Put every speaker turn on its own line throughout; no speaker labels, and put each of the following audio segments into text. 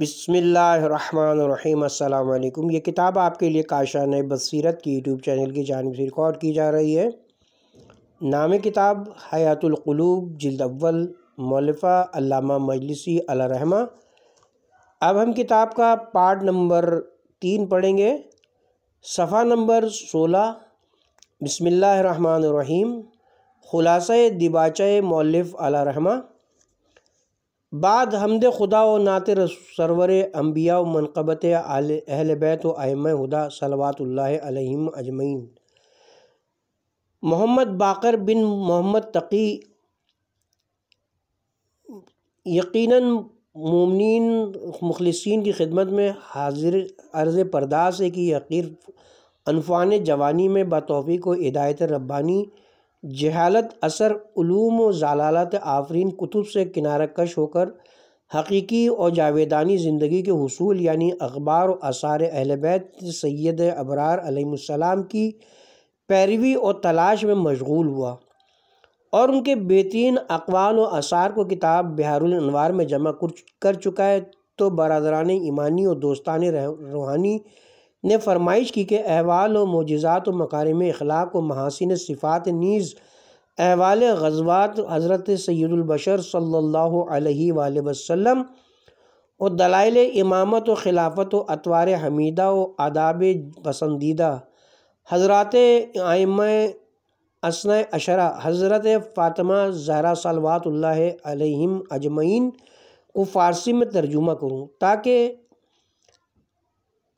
बसमिल्लाम ये किताब आपके लिए काशान बसरत की यूट्यूब चैनल की जानब से रिकॉर्ड की जा रही है नाम किताब हयातुलूब जल्द अव्वल मौलफ़ा अमामा मजलिसी अलरहमा अब हम किताब का पार्ट नंबर तीन पढ़ेंगे सफ़ा नंबर सोलह बसमिल्लर रहीम ख़ुलासा दिबाचा मौलफ़ अलरहमा बाद हमद खुदा व नात सरवर अम्बिया व मनकबत अहल बैत व अहम हुदा आलिम अजमैन मोहम्मद बाकर बिन मोहम्मद तकी यकीनन ममिन मुखलसिन की खिदमत में हाजिर अर्ज़ परदास की यकीर अनफान जवानी में बतौफ़ी को हिदायत रब्बानी जहालत असर ूम व आफरीन कुतुब से किनारा कश होकर हकीकी और जावेदानी ज़िंदगी के हसूल यानी अखबार और आसार बैत सैद अबरार अलैहिस्सलाम की पैरवी और तलाश में मशगूल हुआ और उनके बेहतरीन अकवाल और आसार को किताब बहारवार में जमा कर चुका है तो बरदरान ईमानी और दोस्तान रूहानी ने फरमाइश की कि अहवाल व मोजात व मकारम अखलाक व महासिन सिफ़ात नीज़ अहवाल गजबात हज़रत सैदुलबशर सल्ला वसम और दलाइल इमामत व खिलाफत व अतवार हमीदा व आदाब पसंदीदा हज़रत आयम असन अशरा हज़रत फातमा जहरा सलवात अजमैन को फ़ारसी में तर्जुमा करूँ ताकि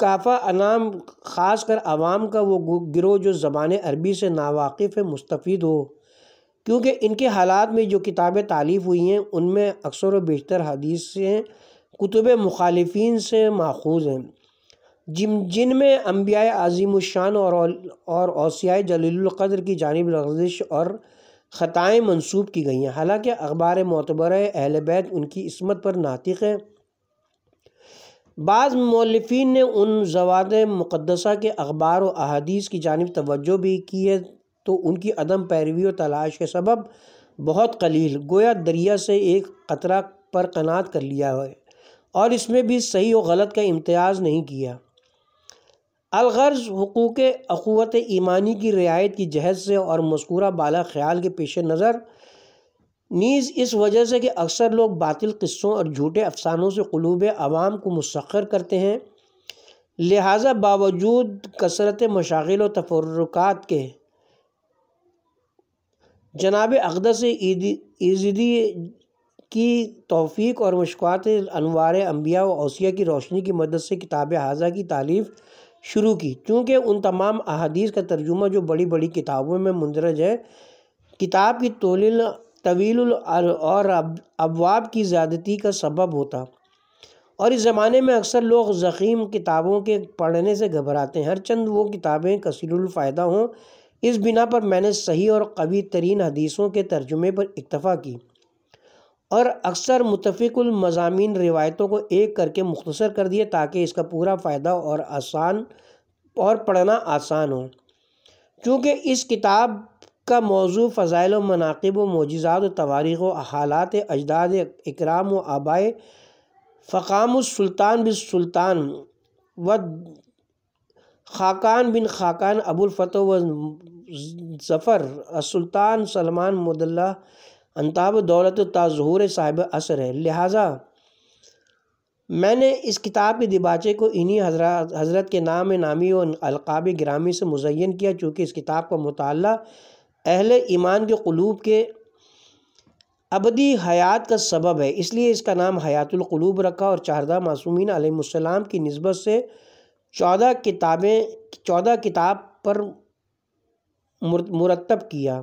काफ़ा अनाम ख़ास कर आवाम का वो गिरोह जो ज़बान अरबी से नावाकिफ़ मुस्तफ़ हो क्योंकि इनके हालात में जो किताबें तालीफ हुई हैं उनमें अक्सर व बेशतर हदीसें कुतुब मुखालफी से माखूज हैं जिन जिन में अम्बिया अजीमशान और और औसिया जलीलर की जानब लजिश और ख़ताएँ मनसूब की गई हैं हालाँकि अखबार मतबर अहल बैत उनकी इसमत पर नातिक है बाज़ मौलफिन ने उन जवाद मुक़दसा के अखबार व अहदीस की जानब तोज्जो भी की है तो उनकी अदम पैरवी व तलाश के सबब बहुत कलील गोया दरिया से एक क़तरा पर कनात कर लिया है और इसमें भी सही और गलत का इम्तियाज़ नहीं किया अलगर्ज हकूक़ अखवत ईमानी की रियायत की जहज से और मस्कूरा बाला ख्याल के पेश नज़र नीज़ इस वजह से कि अक्सर लोग बातिल किस्सों और झूठे अफसानों से क़लूब आवाम को मुसखर करते हैं लिहाजा बावजूद कसरत मशागिल व तफरक़ात के जनाब से ईजदी की तोफ़ी और मशक़ात अनवार अम्बिया व असिया की रोशनी की मदद से किताब हाजा की तालीफ़ शुरू की चूँकि उन तमाम अहदीस का तर्जुमा जो बड़ी बड़ी किताबों में मंदरज है किताब की तोलिल तवील और अबवाब की ज़्यादती का सबब होता और इस ज़माने में अक्सर लोग ज़ख़ीम किताबों के पढ़ने से घबराते हैं हर चंद वो किताबें कसीरफ़ायदा हों इस बिना पर मैंने सही और कवी तरीन हदीसों के तर्जुमे पर इतफ़ा की और अक्सर मुतफ़िकुल मजामी रिवायतों को एक करके मुख्तर कर दिए ताकि इसका पूरा फ़ायदा और आसान और पढ़ना आसान हो चूँकि इस किताब का मौजू फ़ज़ाइल व मनाक़ब व मोजात व तवारीख़ व हालात अजदाद इकराम व आबाए फ़काम सुल्तान बिन सुल्तान व खाकान बिन खाकान अबुलफ़त व ज़फ़र सुल्तान सलमान मदल्ला अनताब दौलत ताजहूर साहिब असर है लिहाजा मैंने इस किताब के दिबाचे को इन्हीं हज़रत के नाम नामी और अलकाबी ग्रामी से मुजैन किया चूँकि इस किताब का मुताला अहल ईमान के क़लूब के अबदी हयात का सबब है इसलिए इसका नाम हयातुल्कलूब रखा और चारदा मासूमिन आलम की नस्बत से चौदह किताबें चौदह किताब पर मुरतब किया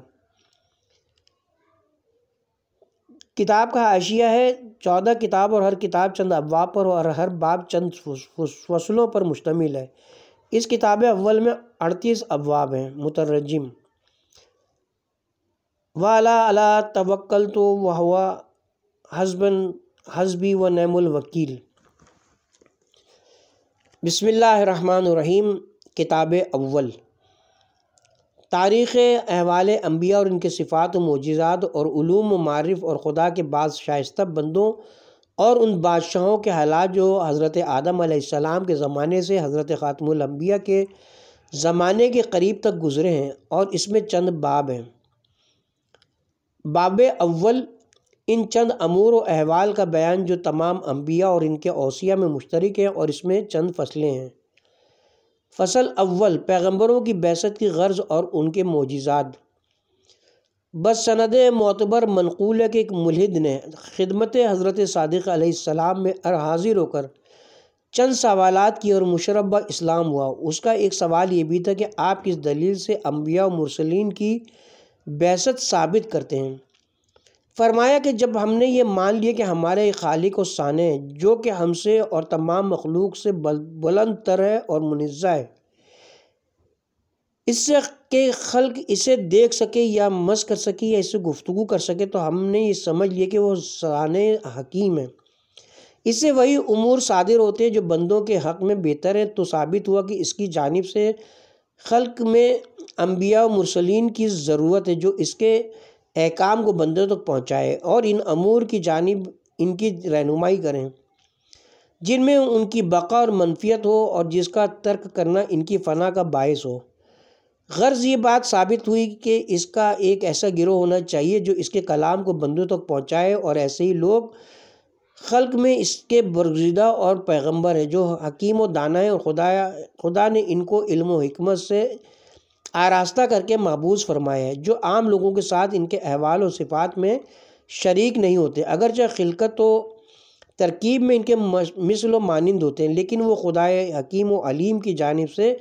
किताब का आशिया है चौदह किताब और हर किताब चंद अबाब पर और हर बाब चंद फसलों पर मुश्तमिल है इस किताब अव्वल में अड़तीस अबाब हैं मुतरजम वाला अला तवक्ल तो वहवा हसबन हसबी व वकील बसमीम किताब अव्वल तारीख़ अहवाल अम्बिया और इनके सिफ़ात मोजात और ूम मारफ़ और ख़ुदा के बाद शाइस्ता बंदों और उन बादशाहों के हालात जो हज़रत आदम आसमाम के ज़माने से हज़रत ख़ातम्बिया के ज़माने के करीब तक गुज़रे हैं और इसमें चंद बाब हैं बब अव्वल इन चंद अमूर व अहवाल का बयान जो तमाम अम्बिया और इनके ओसिया में मुश्तरक हैं और इसमें चंद फसलें हैं फसल अव्वल पैगम्बरों की बैसत की गर्ज और उनके मोजात बस सनद मतबर मनकूल के एक मुलहद ने खिदमत हज़रत सदक आसमाम में अर हाजिर होकर चंद सवाल की और मुशरबा इस्लाम हुआ उसका एक सवाल ये भी था कि आप किस दलील से अम्बिया मुरसलिन की बैसत साबित करते हैं फरमाया कि जब हमने ये मान लिया कि हमारे खालिक व साने जो कि हमसे और तमाम मखलूक से बुलंद तर है और मुनज़ा है इससे के खल्क इसे देख सके या मस कर सके या इसे गुफ्तु कर सके तो हमने ये समझ लिया कि वो साने हकीम है इससे वही उमूर शादिर होते हैं जो बंदों के हक़ में बेहतर है तो साबित हुआ कि इसकी जानब से खल्क में अम्बिया मुरसलिन की ज़रूरत है जो इसके अहकाम को बंदों तक पहुँचाए और इन अमूर की जानब इनकी रहनुमाई करें जिनमें उनकी बका और मनफियत हो और जिसका तर्क करना इनकी फ़ना का बायस हो गर्ज़ ये बात साबित हुई कि इसका एक ऐसा गिरोह होना चाहिए जो इसके कलाम को बंदों तक पहुँचाए और ऐसे ही लोग खल्क में इसके बरगजीदा और पैगंबर हैं जो हकीम व दाना है और खुदा खुदा ने इनको इल्म हमत से आरास्ता करके महबूज फरमाया है जो आम लोगों के साथ इनके अहवाल और सिफात में शरीक नहीं होते अगरचे खिलकत तो तरकीब में इनके मिसल मानंद होते हैं लेकिन वो खुदाए हकीम व अलीम की जानब से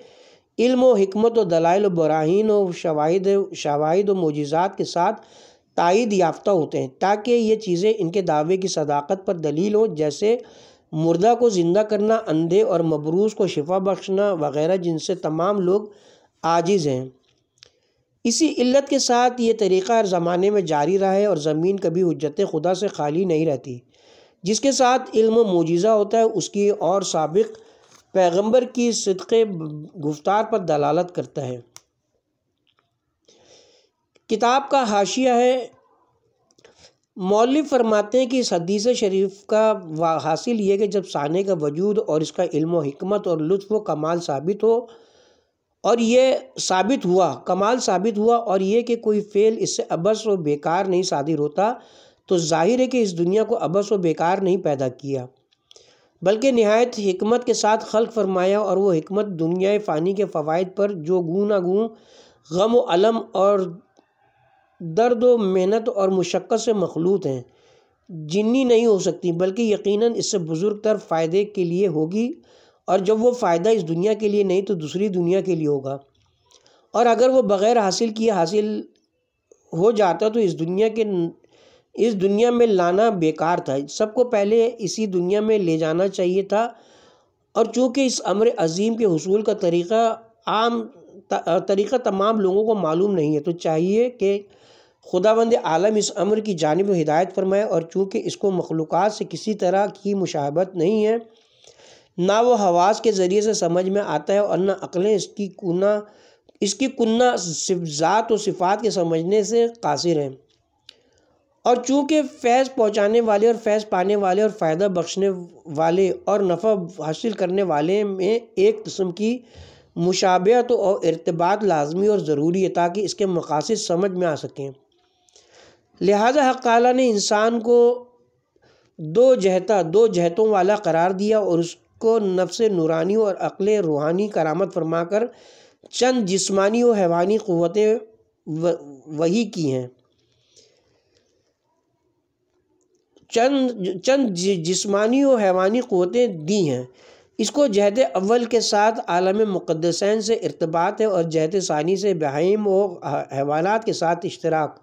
इल्म हमत व दलाइल बराहन व शवाद शवाद व मोजात के साथ तइद याफ्ता होते हैं ताकि ये चीज़ें इनके दावे की सदाकत पर दलील हों जैसे मुर्दा को ज़िंदा करना अंधे और मबरूस को शिफा बख्शना वगैरह जिनसे तमाम लोग आजिज़ हैं इसी इल्लत के साथ ये तरीक़ा हर ज़माने में जारी रहा है और ज़मीन कभी हजत खुदा से खाली नहीं रहती जिसके साथ इल्म मुजीज़ा होता है उसकी और सबक पैगम्बर की सदक़ गुफ्तार पर दलालत करता है किताब का हाशिया है मौलफ फरमाते हैं कि इस हदीस शरीफ का हासिल ये कि जब साने का वजूद और इसका इल्म हमत और लुफ्फ व कमाल साबित हो और ये साबित हुआ कमाल साबित हुआ और ये कि कोई फ़ेल इससे अबस व बेकार नहीं सादिर होता तो जाहिर है कि इस दुनिया को अबस व बेकार नहीं पैदा किया बल्कि नहायत हमत के साथ खल फरमाया और वह हमत दुनिया फ़ानी के फ़वाद पर जो ना गूँ गम वलम और दर्द व मेहनत और मशक्क़त से मखलूत हैं जिन्नी नहीं हो सकती बल्कि यकीन इससे बुज़ुर्ग तर फ़ायदे के लिए होगी और जब वो फ़ायदा इस दुनिया के लिए नहीं तो दूसरी दुनिया के लिए होगा और अगर वो बग़ैर हासिल किए हासिल हो जाता तो इस दुनिया के इस दुनिया में लाना बेकार था सबको पहले इसी दुनिया में ले जाना चाहिए था और चूँकि इस अमर अजीम के हसूल का तरीक़ा आम तरीक़ा तमाम लोगों को मालूम नहीं है तो चाहिए कि खुदाबंद आलम इस अमर की जानब हिदायत फरमाए और चूँकि इसको मखलूक़ात से किसी तरह की मुशाबत नहीं है ना वो हवास के ज़रिए से समझ में आता है और ना अकलें इसकी कुना इसकी कुन्ना ज़ात और सिफ़ात के समझने से कासिर हैं और चूँकि फैज़ पहुँचाने वाले और फैज़ पाने वाले और फ़ायदा बख्शने वाले और नफ़ा हासिल करने वाले में एक किस्म की मुशाबत और इरतबात लाजमी और ज़रूरी है ताकि इसके मकासद समझ में आ सकें लिहाजा हक ने इंसान को दो जहता दो जहतों वाला करार दिया और उस को नफ्स नूरानी और अक़ल रूहानी करामत फरमा कर चंद जिसमानी और हैवानी क़वतें वही की हैं चंद चंद जिसमानी और हैवानी क़वतें दी हैं इसको जहत अव्वल के साथ आलम मुक़दसैन से इरतबात है और जहत सानी से बहाइम और हैवानात के साथ इश्तराक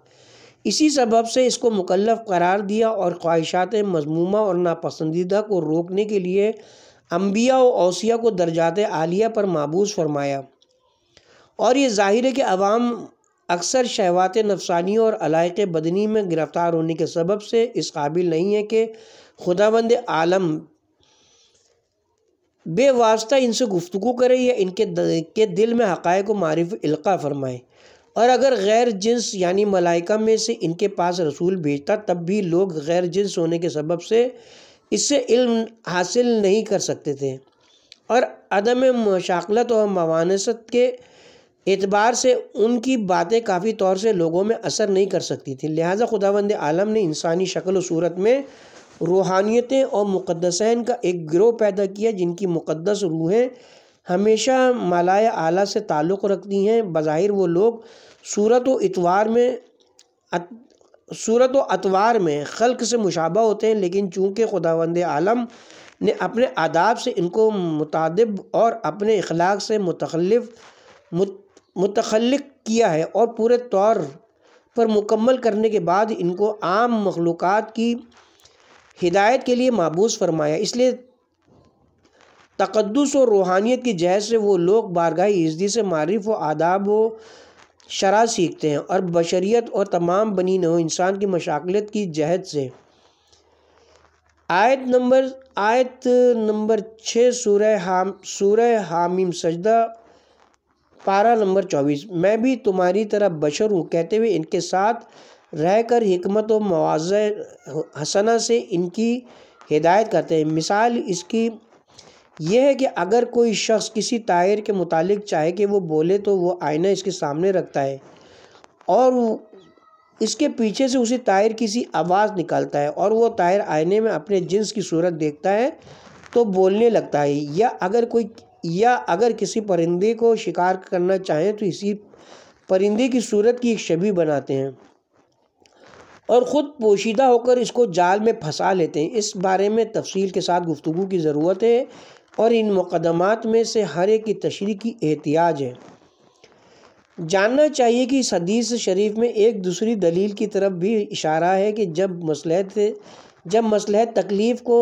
इसी सबब से इसको मुकलफ करार दिया और ख्वाहिशात मजमूमा और नापसंदीदा को रोकने के लिए अम्बिया और ओसिया को दर्जात आलिया पर मबूस फरमाया और ये ज़ाहिर है कि अवाम अक्सर शहवात नफसानी और अलायक बदनी में गिरफ़्तार होने के सबब से इस काबिल नहीं है कि खुदाबंद आलम बेवास्ता इनसे गुफ्तु करें या इनके के दिल में हक़ को मारफ़ इल्का फरमाएँ और अगर गैर जिन्स यानी मलाइका में से इनके पास रसूल भेजता तब भी लोग गैर जिन्स होने के सबब से इससे इल्म हासिल नहीं कर सकते थे और अदम मशाकलत और मवानसत के एतबार से उनकी बातें काफ़ी तौर से लोगों में असर नहीं कर सकती थी लिहाजा खुदावंद आलम ने इंसानी शक्ल व सूरत में रूहानियतें और मुक़दसन का एक गिरोह पैदा किया जिनकी मुक़दस रूहें हमेशा मालाय आला से ताल्लुक़ रखती हैं बज़ाहिर वो लोग सूरत व इतवार में सूरत व अतवार में खल्क से मुशाबा होते हैं लेकिन चूँकि खुदावंद आलम ने अपने आदाब से इनको मुतदब और अपने अखलाक से मुतलफ मुतखल किया है और पूरे तौर पर मुकम्मल करने के बाद इनको आम मखलूक़ की हिदायत के लिए मबूस फरमाया इसलिए तकदस और रूहानियत की जहज से वो लोग बारगाही इजी से मारफ व आदाब व शरा सीखते हैं और बशरियत और तमाम बनी नौ इंसान की मशाकलत की जहद से आयत नंबर आयत नंबर छः सूरह हाम सूर हामिम सजदा पारा नंबर चौबीस मैं भी तुम्हारी तरह बशर हूँ कहते हुए इनके साथ रहकर हमत व मुआवज़ हसना से इनकी हिदायत करते हैं मिसाल इसकी यह है कि अगर कोई शख्स किसी तायर के मुतालिक चाहे कि वो बोले तो वो आईना इसके सामने रखता है और इसके पीछे से उसी तायर किसी आवाज़ निकालता है और वो तायर आईने में अपने जिन्स की सूरत देखता है तो बोलने लगता है या अगर कोई या अगर किसी परिंदे को शिकार करना चाहें तो इसी परिंदे की सूरत की एक छवि बनाते हैं और ख़ुद पोशीदा होकर इसको जाल में फंसा लेते हैं इस बारे में तफसील के साथ गुफ्तु की ज़रूरत है और इन मुकदमात में से हर एक की तशरी की एहतियाज है जानना चाहिए कि इस हदीस शरीफ में एक दूसरी दलील की तरफ भी इशारा है कि जब मसलहत जब मसलहत तकलीफ़ को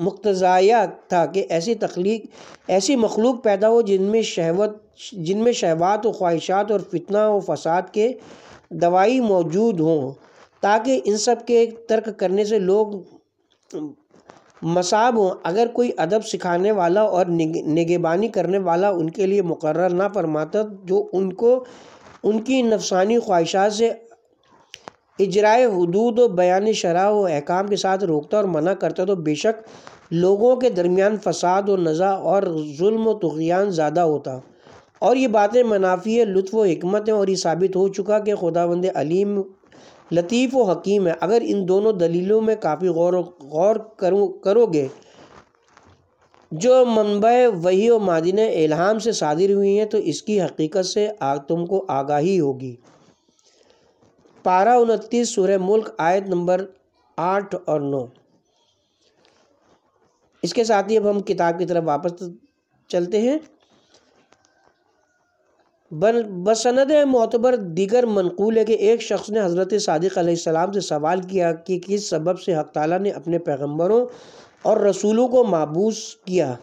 मुख्तजाया था कि ऐसी तख्लीक ऐसी मखलूक पैदा हो जिनमें शहवत जिनमें शहवात व ख्वाहिशात और फितना व फसाद के दवाई मौजूद हों ताकि इन सब के तर्क करने से लोग मसाब हो अगर कोई अदब सिखाने वाला और निगेबानी करने वाला उनके लिए मुकर ना फरमाता जो उनको उनकी नफसानी ख्वाहिशा से इजराए हदूद व बयान शराह व अहकाम के साथ रोकता और मना करता तो बेशक लोगों के दरमियान फसाद व नज़ा और जुल्म व ज़्यादा होता और ये बातें मुनाफी लुत्फ़ व हमत हैं और ये साबित हो चुका कि बंद अलीम लतीफ़ व हकीम है अगर इन दोनों दलीलों में काफ़ी गौर गौर करो करोगे जो मनबा वही व मादिन इल्हाम से शादिर हुई हैं तो इसकी हकीकत से आग तुमको आगाही होगी पारा उनतीस सूर्य मुल्क आयत नंबर आठ और नौ इसके साथ ही अब हम किताब की तरफ वापस चलते हैं बल बसंद मतबर दीगर मनकूल है कि एक शख्स ने हज़रत सदक से सवाल किया कि किस सबब से हक तला ने अपने पैगम्बरों और रसूलों को मबूस किया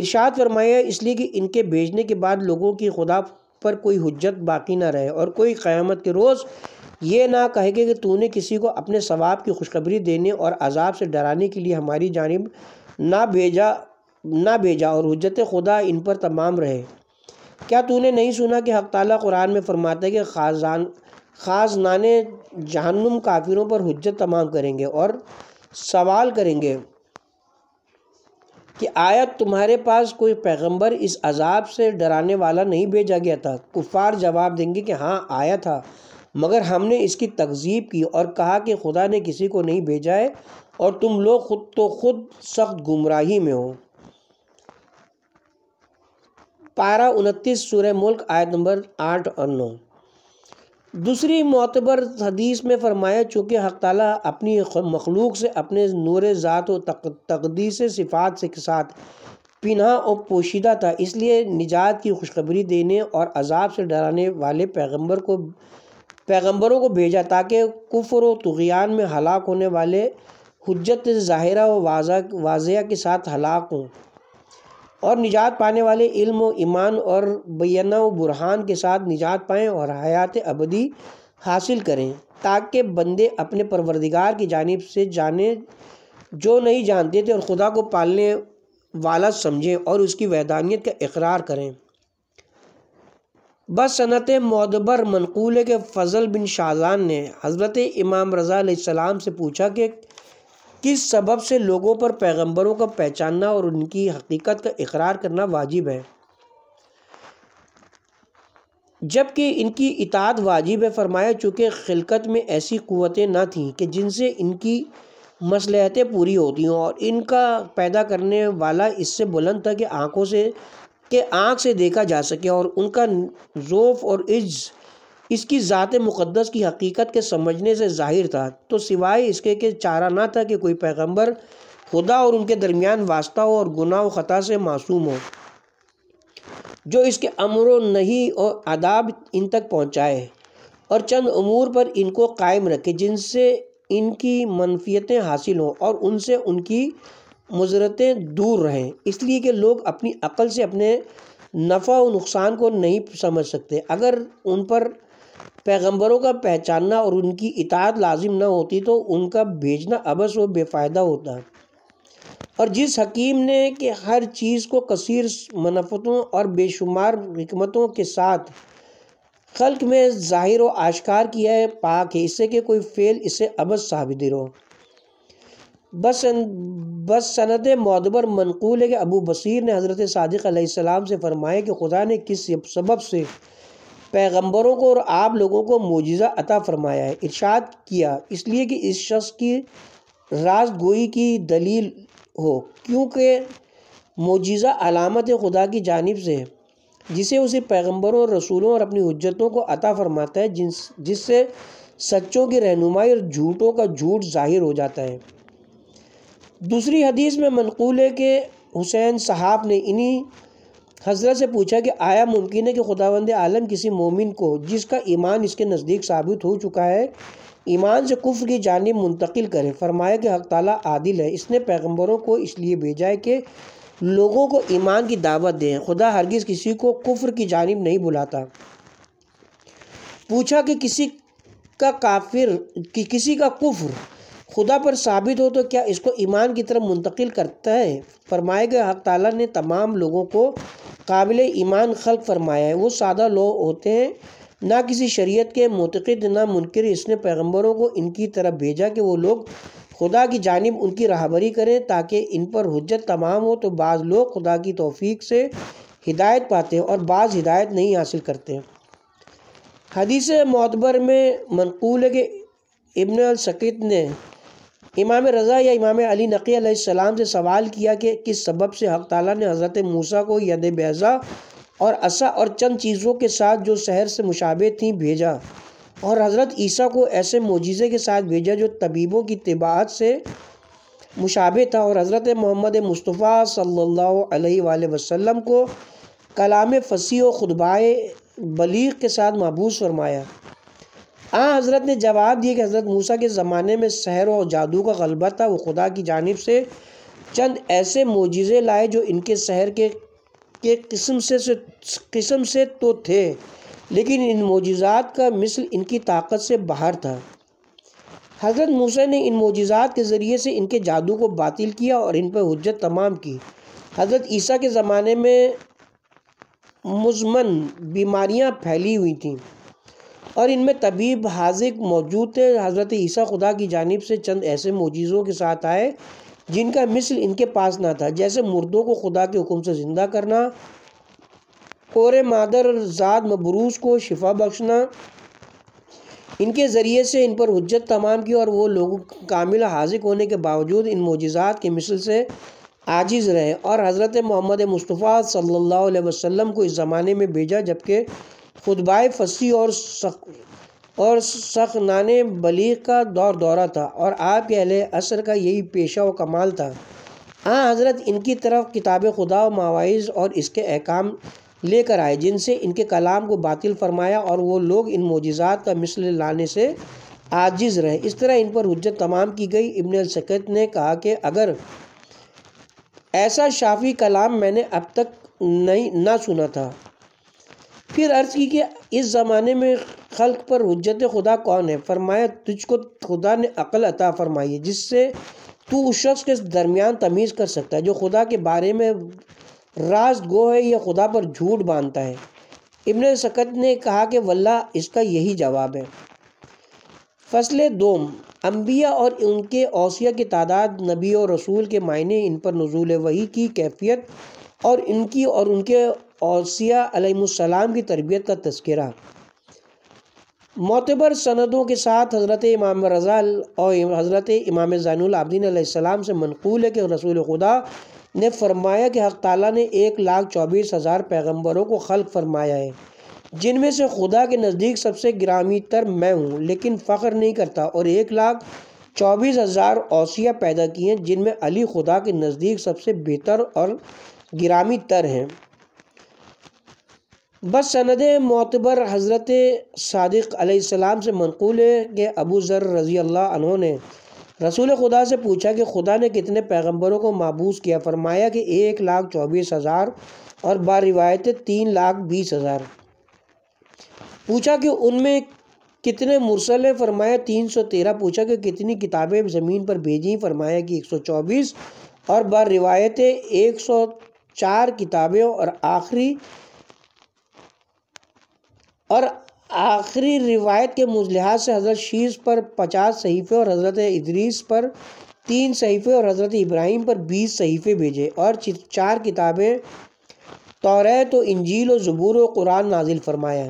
इरशाद फरमाया इसलिए कि इनके भेजने के बाद लोगों की खुदा पर कोई हजत बाकी ना रहे और कोई क़्यामत के रोज़ ये ना कहेगा कि तूने किसी को अपने सवाब की खुशखबरी देने और अजाब से डराने के लिए हमारी जानब ना भेजा ना भेजा और हजत खुदा इन पर तमाम रहे क्या तूने नहीं सुना कि हक कुरान में फरमाते हैं कि खाजान खास नाने जहनुम काफिरों पर हजत तमाम करेंगे और सवाल करेंगे कि आया तुम्हारे पास कोई पैगंबर इस अजाब से डराने वाला नहीं भेजा गया था कुफार जवाब देंगे कि हाँ आया था मगर हमने इसकी तकजीब की और कहा कि खुदा ने किसी को नहीं भेजा है और तुम लोग ख़ुद तो ख़ुद सख्त गुमराही में हो पारा उनतीस सूर्य मुल्क आयत नंबर आठ और नौ दूसरी मतबर हदीस में फरमाया चूँकि हक अपनी मखलूक से अपने नूर ज़ात व तक, तकदीस सिफात से के साथ पिना और पोशीदा था इसलिए निजात की खुशखबरी देने और अजाब से डराने वाले पैगम्बर को पैगम्बरों को भेजा ताकि कुफर व में हलाक होने वाले हजत ज़ाहिरा वाजा वाजिया के साथ हलाक हों और निजात पाने वाले इल्म ईमान और बैना बुरहान के साथ निजात पाएँ और हयात अबदी हासिल करें ताकि बंदे अपने परवरदिगार की जानब से जाने जो नहीं जानते थे और ख़ुदा को पालने वाला समझें और उसकी वैदानियत का इकरार करें बस सनत मदबर मनकूल के फजल बिन शाहजान ने हज़रत इमाम रज़ा सलाम से पूछा कि किस सबब से लोगों पर पैगंबरों का पहचानना और उनकी हकीकत का इकरार करना वाजिब है जबकि इनकी इतात वाजिब है फरमाया चूँकि खिलकत में ऐसी क़वतें ना थीं कि जिनसे इनकी मसलहतें पूरी होती हों और इनका पैदा करने वाला इससे बुलंद था कि आँखों से के आँख से देखा जा सके और उनका जोफ़ और इज्ज़ इसकी ज़ात मुक़दस की हकीकत के समझने से ज़ाहिर था तो सिवाय इसके के चारा ना था कि कोई पैगंबर खुदा और उनके दरमियान वास्ता हो और गुनाह व ख़ता से मासूम हो जो इसके अमर नहीं और आदाब इन तक पहुँचाए और चंद अमूर पर इनको कायम रखे जिनसे इनकी मनफियतें हासिल हों और उनसे उनकी मज़रतें दूर रहें इसलिए कि लोग अपनी अकल से अपने नफ़ा व नुकसान को नहीं समझ सकते अगर उन पर पैगंबरों का पहचानना और उनकी इताद लाजिम ना होती तो उनका भेजना अबस व बेफ़ायदा होता और जिस हकीम ने कि हर चीज़ को कसीर मनफ़तों और बेशुमार हमतों के साथ खल्क में ज़ाहिर व आश्कार किया है पाक है इससे कि कोई फेल इसे अबस साबित हो बस बस सनत मदबर मनकूल है कि अबू बसीर ने हज़रत सदक से फ़रमाया कि खुदा ने किस सबब से पैगम्बरों को और आप लोगों को मोजिज़ा अता फ़रमाया है इरशाद किया इसलिए कि इस शख्स की राज गोई की दलील हो क्योंकि मोजिज़ा अलामत खुदा की जानब से है जिसे उसे पैगम्बरों और रसूलों और अपनी हजतों को अता फ़रमाता है जिन जिससे सच्चों की रहनुमाई और झूठों का झूठ ज़ाहिर हो जाता है दूसरी हदीस में मनकूल है कि हुसैन साहब ने इन्हीं हजरत से पूछा कि आया मुमकिन है कि खुदावंद आलम किसी मोमिन को जिसका ईमान इसके नज़दीक साबित हो चुका है ईमान से कुफ्र की जानब मुंतकिल करें फरमाया कि हक ताला आदिल है इसने पैगंबरों को इसलिए भेजा है कि लोगों को ईमान की दावत दें खुदा हरगिज़ किसी को कुफ्र की जानब नहीं बुलाता पूछा कि किसी का काफिर कि किसी का कुफ्र खुदा पर साबित हो तो क्या इसको ईमान की तरफ मुंतकिल करता है फरमाए गए हक ताला ने तमाम लोगों को काबिल ईमान खल फरमाया है वो सादा लोग होते हैं ना किसी शरीयत के मतकद ना मुनकर इसने पैगंबरों को इनकी तरफ भेजा कि वो लोग खुदा की जानब उनकी रहबरी करें ताकि इन पर हजत तमाम हो तो बाज़ लोग खुदा की तोफ़ी से हिदायत पाते हैं और बाज़ हिदायत नहीं हासिल करते हैं हदीस मतबर में मनकूल है कि इबन अलसकित ने इमाम रज़ा या इमाम अली नकी सलाम से सवाल किया कि किस सबब से हक़ ताली ने हज़रत मूसा को यद बेज़ा और असा और चंद चीज़ों के साथ जो शहर से मुशाबे थी भेजा और हज़रत ईसा को ऐसे मोजीज़े के साथ भेजा जो तबीबों की तबाहत से मुशाबे था और हज़रत मोहम्मद मुस्तफ़ा सल्ला वसम को कलाम फसी व खुदबाए बलीग के साथ मबूस फरमाया हाँ हज़रत ने जवाब दिया कि हज़रत मूसा के ज़माने में शहर और जादू का गलबा था वो खुदा की जानब से चंद ऐसे मोजे लाए जो इनके शहर के के किस्म से, से किस्म से तो थे लेकिन इन मोजात का मिसल इनकी ताकत से बाहर था हज़रत मूसा ने इन मोजात के ज़रिए से इनके जादू को बातिल किया और इन पर हजत तमाम की हज़रत ईसा के ज़माने में मुजमन बीमारियाँ फैली हुई थी और इनमें तबीब हाजिक मौजूद थे हज़रत ईसा खुदा की जानब से चंद ऐसे मोजीज़ों के साथ आए जिनका मिसल इनके पास ना था जैसे मुर्दों को खुदा के हुक्म से ज़िंदा करना और मादर ज़ाद मबरूस को शिफा बख्शना इनके ज़रिए से इन पर हजत तमाम की और वो लोग कामिल हाजिक होने के बावजूद इन मोजात के मिसल से आजिज़ रहे और हज़रत मोहम्मद मुस्तफ़ा सल्ला वसम को इस ज़माने में भेजा जबकि खुदबाए फसी और सख और सखनान बली का दौर दौरा था और आपके अल असर का यही पेशा व कमाल था हाँ हज़रत इनकी तरफ किताब खुदा व मावाइज और इसके अहकाम लेकर आए जिनसे इनके कलाम को बातिल फरमाया और वो लोग इन मोजात का मिसल लाने से आजिज़ रहे इस तरह इन पर हजत तमाम की गई इबन सकत ने कहा कि अगर ऐसा शाफी कलाम मैंने अब तक नहीं ना सुना था फिर अर्ज़ की कि इस ज़माने में खल्क पर हजत खुदा कौन है फरमाया तुझको खुदा ने अकल अता फरमाई है जिससे तू उस शख्स के दरमियान तमीज़ कर सकता है जो खुदा के बारे में राज गो है या खुदा पर झूठ बांधता है इबन सकत ने कहा कि वल्ला इसका यही जवाब है फसल दोम अम्बिया और उनके ओसिया की तादाद नबी और रसूल के मायने इन पर नजूल वही की कैफियत और इनकी और उनके औसियाम की तरबियत का तस्करा मोतबर सनदों के साथ हज़रत इमाम रज़ा और हज़रत इमाम आसमाम से मनकूल है कि रसूल खुदा ने फरमाया कि हक़ ताली ने एक लाख चौबीस हज़ार पैगम्बरों को खल्क फरमाया है जिनमें से खुदा के नज़दीक सबसे ग्रामी तर मैं हूँ लेकिन फ़ख्र नहीं करता और एक लाख चौबीस हज़ार ओसिया पैदा किए हैं जिनमें अली खुदा के नज़दीक सबसे बेहतर और ग्रामी तर हैं बस सनद मोतबर हज़रत सदक़ से मनकूल है कि अबू ज़र रज़ी अल्लाह ने रसूल खुदा से पूछा कि खुदा ने कितने पैगंबरों को मबूस किया फरमाया कि एक लाख चौबीस हज़ार और बा रिवायत तीन लाख बीस हज़ार पूछा कि उनमें कितने मुरसल हैं फरमाया तीन सौ तेरह पूछा कि कितनी किताबें ज़मीन पर भेजी फरमाया कि एक सौ चौबीस और बा रिवायत एक सौ चार किताबें और आखिरी और आखिरी रिवायत के मुजलहाज से हज़रत शीश पर पचास सहीफ़े और हज़रत इदरीस पर तीन सहीफ़े और हज़रत इब्राहिम पर बीस सहीफ़े भेजे और चार किताबें तोरे तो इंजील और ज़बूर व कुरान नाजिल फरमाया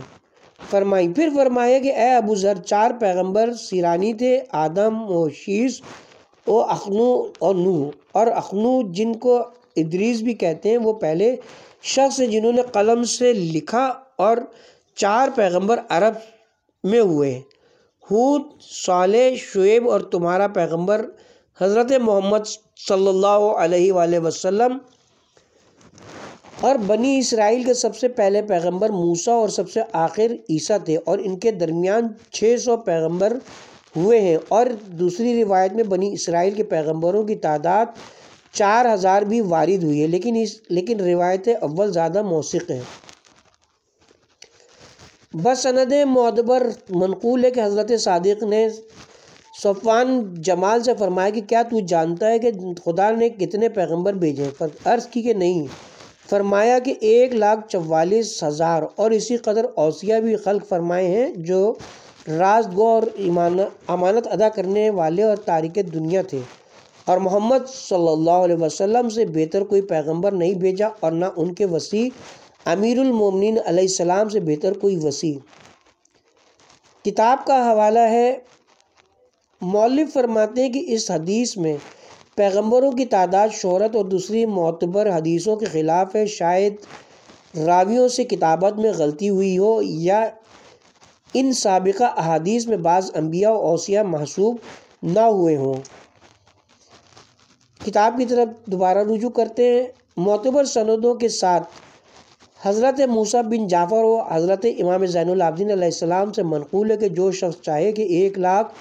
फरमाई फिर फरमाया कि ए अबू ज़र चार पैगंबर सिरानी थे आदम व शीश व अखनू और नू और अखनू जिनको इदरीस भी कहते हैं वो पहले शख्स जिन्होंने कलम से लिखा और चार पैगंबर अरब में हुए हूद साल शुएब और तुम्हारा पैगंबर हज़रत मोहम्मद सल्ला अलैहि और बनी इसराइल के सबसे पहले पैगंबर मूसा और सबसे आखिर ईसा थे और इनके दरमियान 600 पैगंबर हुए हैं और दूसरी रिवायत में बनी इसराइल के पैगंबरों की तादाद चार हज़ार भी वारिद हुई है लेकिन इस लेकिन रिवायत अव्वल ज़्यादा मौसक है बसनद मदबर मनकूल है कि हज़रत सदक ने सफ़ान जमाल से फरमाया कि क्या तू जानता है कि खुदा ने कितने पैगंबर भेजे पर अर्ज़ की कि नहीं फरमाया कि एक लाख चवालीस हज़ार और इसी कदर अवसिया भी खल्क फरमाए हैं जो राजगो और अमानत अदा करने वाले और तारिक दुनिया थे और मोहम्मद सल्ला वसम से बेहतर कोई पैगम्बर नहीं भेजा और ना उनके वसी अमीरुल मोमिन सलाम से बेहतर कोई वसी किताब का हवाला है मौलिफ फरमाते हैं कि इस हदीस में पैगंबरों की तादाद शहरत और दूसरी मतबर हदीसों के ख़िलाफ़ है शायद रावियों से किताबत में गलती हुई हो या इन सबका अहादीस में बाज़ अम्बिया ओसिया महसूब ना हुए हों किताब की तरफ दोबारा रुजू करते हैं मतबर सनदों के साथ हज़रत मूसा बिन जाफ़र व हज़रत इमाम ज़ैनआबदीन से मनकूल है कि जो शख्स चाहे कि एक लाख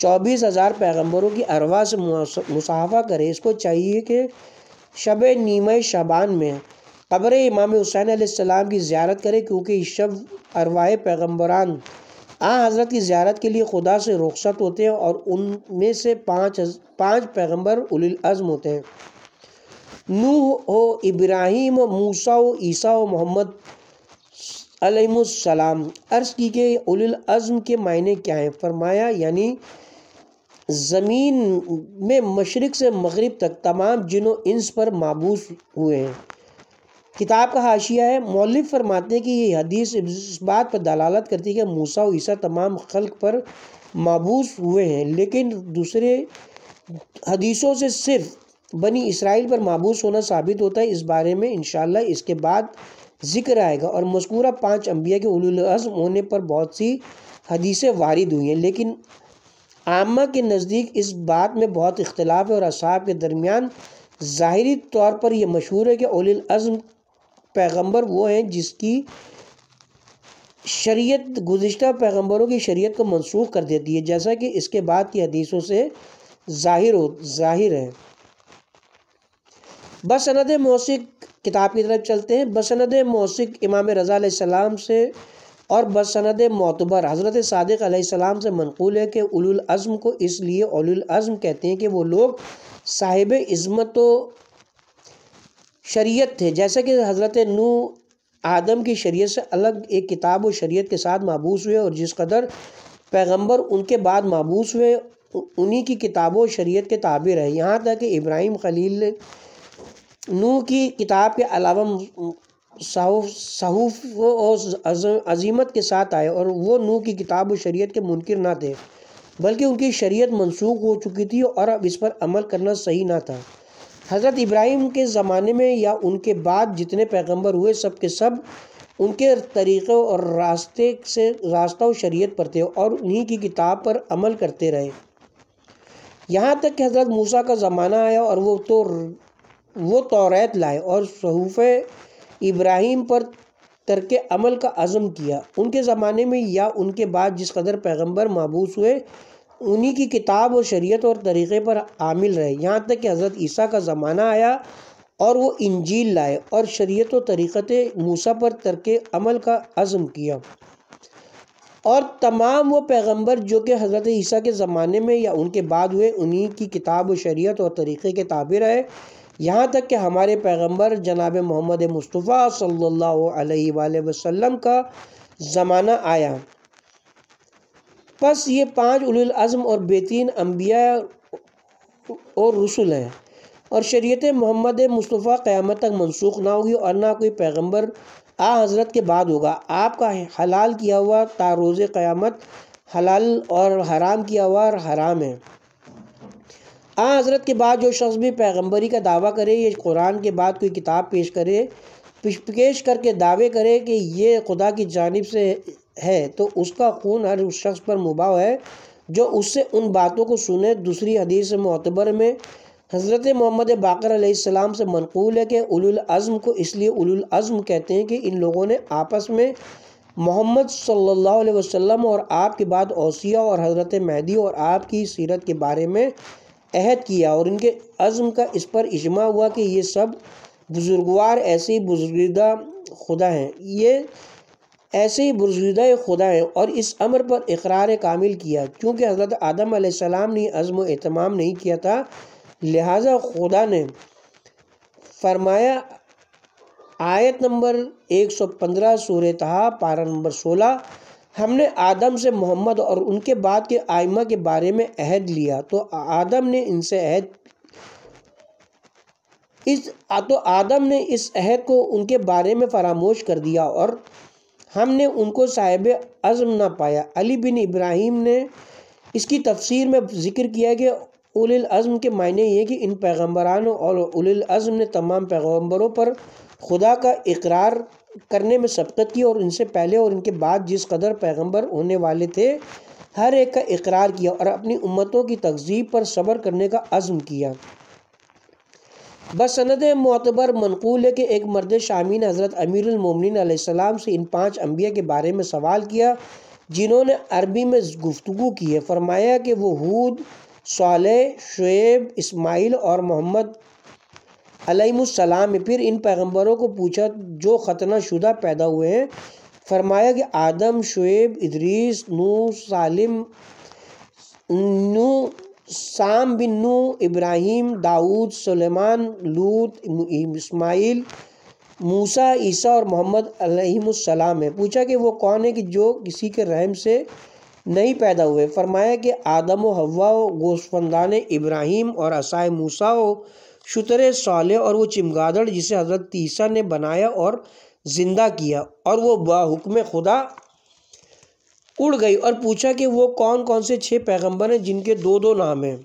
चौबीस हज़ार पैगम्बरों की अरवा से मुसाफा करे इसको चाहिए कि शब नीम शबान में कब्र इमाम हुसैन आसमाम की ज्यारत करे क्योंकि इस शब अरवा पैगम्बरान आ हज़रत की ज्यारत के लिए खुदा से रुखसत होते हैं और उनमें से पाँच पाँच पैगम्बर उलिलज़म होते हैं नूह हो इब्राहिम मूसा हो ईसा हो मोहम्मद अलैहिस्सलाम अर्ज़ की गई उलिल अज़म के मायने क्या हैं फरमाया यानी ज़मीन में मशरक़ से मगरब तक तमाम जिनों इंस पर मबूस हुए हैं किताब का हाशिया है मौलिक फरमाते हैं कि ये हदीस इस बात पर दलालत करती है कि मूसा और ईसा तमाम खल्क पर मबूस हुए हैं लेकिन दूसरे हदीसों से सिर्फ बनी इसराइल पर मबूस होना साबित होता है इस बारे में इन इसके बाद जिक्र आएगा और मस्कूरा पाँच अम्बिया के उलज़म होने पर बहुत सी हदीसें वारिद हुई हैं लेकिन आमा के नज़दीक इस बात में बहुत इख्तलाफ है और असाब के दरमियान ज़ाहरी तौर पर यह मशहूर है कि उलज़म पैगम्बर वो हैं जिसकी शरीयत गुज्त पैगम्बरों की शरीयत को मनसूख कर देती है जैसा कि इसके बाद की हदीसों से ज़ाहिर हो जाहिर है बसनद मौसिक किताब की तरफ चलते हैं बसनद मौसिक इमाम रज़ा सलाम से और बसनद मोतबर हज़रत सदक से मनकूल है कि उलुलाज़म को इसलिए उलुलाज़म कहते हैं कि वो लोग साहिब इज़मत तो शरीयत थे जैसे कि हज़रत नू आदम की शरीयत से अलग एक किताब व शरीयत के साथ मबूस हुए और जिस कदर पैगंबर उनके बाद मबूस हुए उन्हीं की किताबों शरीयत के ताबिर है यहाँ तक कि इब्राहिम खलील नू की किताब के अलावा सहूफ और अजीमत के साथ आए और वो नू की किताब और शरीयत के मुनकर ना थे बल्कि उनकी शरीयत मनसूख हो चुकी थी और अब इस पर अमल करना सही ना था हज़रत इब्राहिम के ज़माने में या उनके बाद जितने पैगंबर हुए सब के सब उनके तरीक़े और रास्ते से रास्ता और शरीयत पर थे और उन्हीं की किताब पर अमल करते रहे यहाँ तक कि हज़रत मूसा का ज़माना आया और वो तो वो तौरात लाए और सहूफ़ इब्राहिम पर तरक अमल का आज़म किया उनके ज़माने में या उनके बाद जिस कदर पैगम्बर मबूस हुए उन्हीं की किताब और शरीयत और तरीक़े पर आमिल रहे यहाँ तक कि हज़रत ईसा का ज़माना आया और वो इंजील लाए और शरीयत और तरीक़त मूसा पर तरक अमल का आज़म किया और तमाम वो पैगंबर जो कि हज़रत ईसा के ज़माने में या उनके बाद हुए उन्हीं की किताब शरीत और तरीक़े के ताबिर रहे यहाँ तक कि हमारे पैगंबर जनाब मोहम्मद मुस्तफ़ा सल्लल्लाहु अलैहि वसल्लम का ज़माना आया बस ये पांच उलज़म और बेतीन अम्बिया और रसुल हैं और शरीयत मोहम्मद मुस्तफ़ा क़्यामत तक मनसूख ना होगी और ना कोई पैगंबर आ हज़रत के बाद होगा आपका हलाल किया हुआ तारोज़ क़्यामत हलाल और हराम किया हुआ और हराम है आ हज़रत के बाद जो शख्स भी पैगम्बरी का दावा करे या कुरान के बाद कोई किताब पेश करे पेश करके दावे करे कि ये खुदा की जानब से है तो उसका खून हर उस शख्स पर मुबा है जो उससे उन बातों को सुने दूसरी हदीस मतबर में हज़रत मोहम्मद बाकर सलाम से मनकूल है कि उलुलाज़म को इसलिए उलुलाज़म कहते हैं कि इन लोगों ने आपस में मोहम्मद सल्ला वसम और आपके बाद ओसिया और हज़रत महदी और आपकी सीरत के बारे में अहद किया और इनके अज़म का इस पर इजमा हुआ कि ये सब बुज़ुर्गवार ऐसे बुजुर्गदा खुदा हैं ये ऐसे ही बुरजुदा खुदा हैं और इस अमर पर इकरार कामिल किया क्योंकि हज़रत आदम आसमाम ने अज़म अहतमाम नहीं किया था लिहाजा खुदा ने फरमाया आयत नंबर 115 सूर्य तहा पारा नंबर सोलह हमने आदम से मोहम्मद और उनके बाद के आयमा के बारे में अहद लिया तो आदम ने इनसे अहद इस तो आदम ने इस अहद को उनके बारे में फरामोश कर दिया और हमने उनको साहिब अज़म ना पाया अली बिन इब्राहिम ने इसकी तफसीर में जिक्र किया कि उलम अज़म के मायने ये कि इन पैगम्बरान और उलम अज़म ने तमाम पैगम्बरों पर खुदा का इकरार करने में सबकत की और इनसे पहले और इनके बाद जिस कदर पैगंबर होने वाले थे हर एक का इकरार किया और अपनी उम्मतों की तकजीब पर सब्र करने का अज़म किया बसनद मतबर मनकूल है कि एक मर्द शामी ने हज़रत अमीरमिन सलाम से इन पाँच अम्बिया के बारे में सवाल किया जिन्होंने अरबी में गुफ्तु की है फरमाया कि वो हूद साल शुब इसमाइल और मोहम्मद अलैहिस्सलाम ने फिर इन पैगंबरों को पूछा जो ख़तना शुदा पैदा हुए हैं फरमाया कि आदम शुएब इदरीस नू सालिम नू साम बिन नू इब्राहिम दाऊद सुलेमान लूत इस्माइल मूसा ईसा और मोहम्मद अलैहिस्सलाम है पूछा कि वो कौन है कि जो किसी के रहम से नहीं पैदा हुए फरमाया कि आदम व हवा गोशफंदान इब्राहिम और असाय मूसा शुतर साले और वो चिमगादड़ जिसे हज़रत तीसा ने बनाया और ज़िंदा किया और वो बाहुकम खुदा उड़ गई और पूछा कि वो कौन कौन से छः पैगंबर हैं जिनके दो दो नाम हैं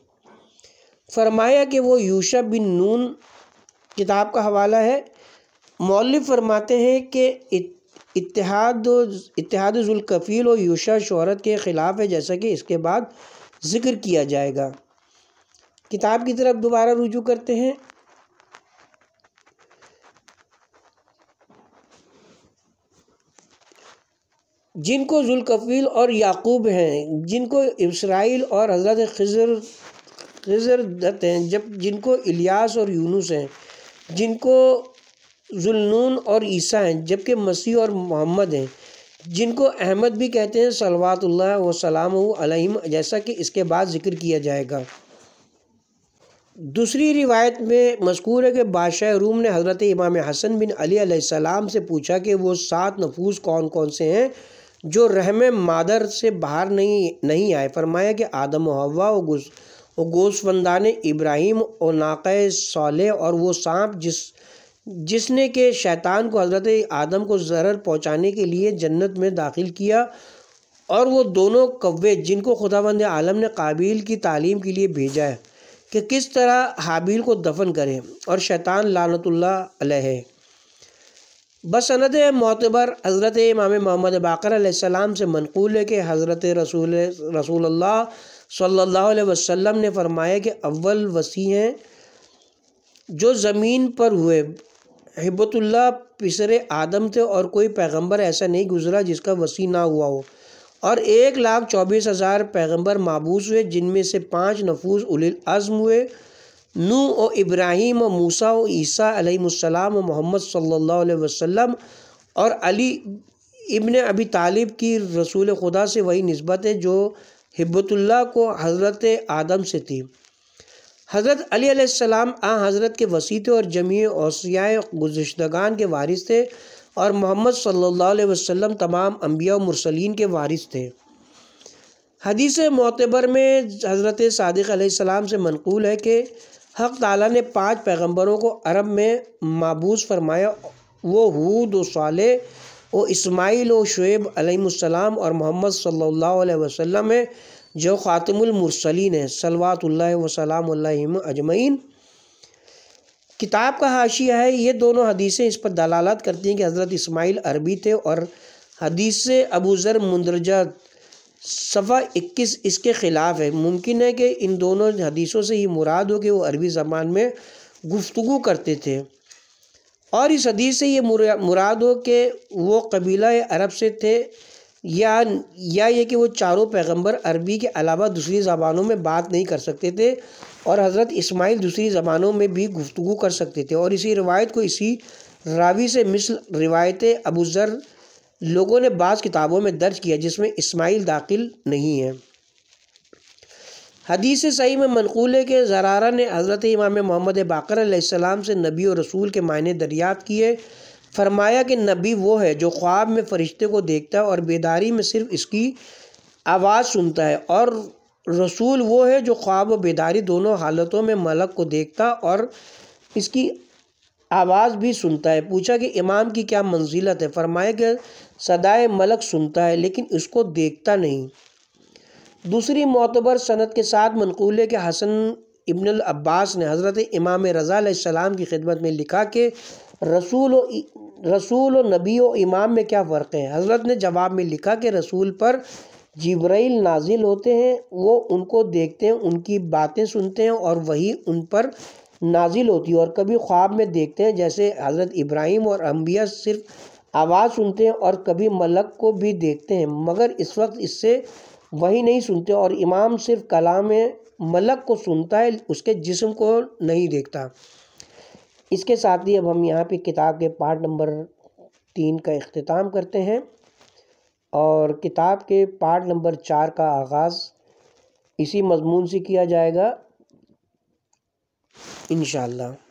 फरमाया कि वो यूशा बिन नून किताब का हवाला है मौल फरमाते हैं कि इतिहाद इतिहाद जुल्कफ़ील और यूशा शहरत के ख़िलाफ़ है जैसा कि इसके बाद ज़िक्र किया जाएगा किताब की तरफ दोबारा रुजू करते हैं जिनको जुलकफ़ील और याकूब हैं जिनको इसराइल और हज़रत खजर खजर दत्त हैं जब जिनको इलियास और यूनुस हैं जिनको जुल्नून और ईसा हैं जबकि मसीह और मोहम्मद हैं जिनको अहमद भी कहते हैं सलवात व सलाम जैसा कि इसके बाद जिक्र किया जाएगा दूसरी रिवायत में मशहूर है कि बादशाह रूम ने हज़रत इमाम हसन बिन अली सलाम से पूछा कि वो सात नफूस कौन कौन से हैं जो रहम मादर से बाहर नहीं नहीं आए फरमाया कि आदम हवा व गुस और इब्राहिम और नाक़ सोले और वो सांप जिस जिसने के शैतान को हज़रत आदम को जरर पहुँचाने के लिए जन्नत में दाखिल किया और वो दोनों कव्वे जिनको खुदा बंद आलम ने काबिल की तालीम के लिए भेजा है कि किस तरह हाबिल को दफन करें और शैतान लानतुल्ला अलह मोतबर हज़रत इमाम मोहम्मद बाकर से मनकूल है कि हज़रत रसूल रसूल अल्लाह वसम ने फरमाया कि अव्वल वसी हैं जो ज़मीन पर हुए हिब्बतुल्ला पिसरे आदम थे और कोई पैगम्बर ऐसा नहीं गुज़रा जिसका वसी ना हुआ हो और एक लाख चौबीस हज़ार पैगम्बर मबूस हुए जिनमें से पाँच नफूज़ उलिलज़म हुए नू व इब्राहिम और मूसा और ईसा अलैहिस्सलाम व मोहम्मद सल्लल्लाहु अलैहि वसल्लम और अली इब्न अभी तालिब की रसूल खुदा से वही नस्बत है जो हिब्बतुल्ला को हज़रत आदम से थी हज़रत अली आ हज़रत के वसी थे और जमी ओसियाए गुजशतगान के वारिस थे और मोहम्मद सल्लल्लाहु अलैहि वसल्लम तमाम अम्बिया मुरसलिन के वारिस थे हदीस मोतबर में हज़रत सदक से मनकूल है कि हक़ ताला ने पांच पैगंबरों को अरब में मबूस फरमाया वो हूद व साल व इसमाइल व शुएब अलैहिस्सलाम और मोहम्मद सल्लल्लाहु अलैहि वसल्लम है जो ख़ातमुलमरसलिन है सलवात वसलाम अजमैन किताब का हाशिया है ये दोनों हदीसें इस पर दलालत करती हैं कि हज़रत इस्माइल अरबी थे और हदीस अबू ज़र मंदरजा सफ़ा इक्कीस इसके ख़िलाफ़ है मुमकिन है कि इन दोनों हदीसों से ये मुराद हो कि वो अरबी ज़बान में गुफ्तु करते थे और इस हदीस से ये मुराद हो कि वो कबीला अरब से थे या या ये कि वो चारों पैगंबर अरबी के अलावा दूसरी ज़बानों में बात नहीं कर सकते थे और हज़रत इस्माइल दूसरी ज़बानों में भी गुफ्तु कर सकते थे और इसी रिवायत को इसी रावी से मिसल रिवायत अबूज़र लोगों ने बाज़ किताबों में दर्ज किया जिसमें इस्माइल दाखिल नहीं है हदीस सही में मनकूल है कि जरारा ने हज़रत इमाम मोहम्मद बाकर से नबी और रसूल के मायने दरियात किए फरमाया कि नबी वो है जो ख्वाब में फ़रिश्ते को देखता है और बेदारी में सिर्फ इसकी आवाज़ सुनता है और रसूल वो है जो ख्वाब व बेदारी दोनों हालतों में मलक को देखता और इसकी आवाज़ भी सुनता है पूछा कि इमाम की क्या मंजिलत है फरमाया कि सदाए मलक सुनता है लेकिन इसको देखता नहीं दूसरी मोतबर सनत के साथ मनकूल के हसन इबन अब्बास ने हज़रत इमाम रज़ा सलाम की खिदमत में लिखा कि रसूल रसूल और नबी और इमाम में क्या फ़र्क है हज़रत ने जवाब में लिखा कि रसूल पर जिब्राइल नाजिल होते हैं वो उनको देखते हैं उनकी बातें सुनते हैं और वही उन पर नाजिल होती है और कभी ख्वाब में देखते हैं जैसे हज़रत इब्राहिम और अम्बिया सिर्फ आवाज़ सुनते हैं और कभी मलक को भी देखते हैं मगर इस वक्त इससे वही नहीं सुनते और इमाम सिर्फ कलाम मलक को सुनता है उसके जिस्म को नहीं देखता इसके साथ ही अब हम यहाँ पे किताब के पार्ट नंबर तीन का अख्ताम करते हैं और किताब के पार्ट नंबर चार का आगाज़ इसी मजमून से किया जाएगा इन